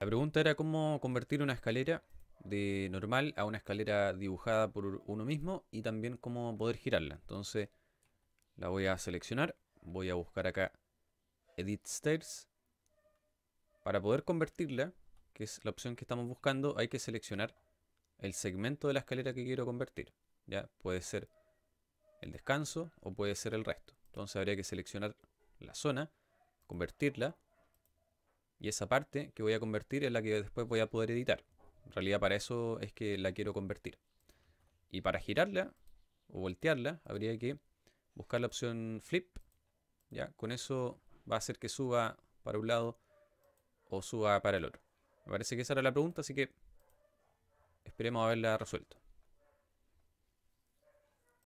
la pregunta era cómo convertir una escalera de normal a una escalera dibujada por uno mismo y también cómo poder girarla. Entonces la voy a seleccionar, voy a buscar acá Edit Stairs. Para poder convertirla, que es la opción que estamos buscando, hay que seleccionar el segmento de la escalera que quiero convertir. Ya puede ser el descanso o puede ser el resto. Entonces habría que seleccionar la zona, convertirla, y esa parte que voy a convertir es la que después voy a poder editar. En realidad para eso es que la quiero convertir. Y para girarla o voltearla habría que buscar la opción flip. Ya, con eso va a hacer que suba para un lado o suba para el otro. Me parece que esa era la pregunta, así que esperemos haberla resuelto.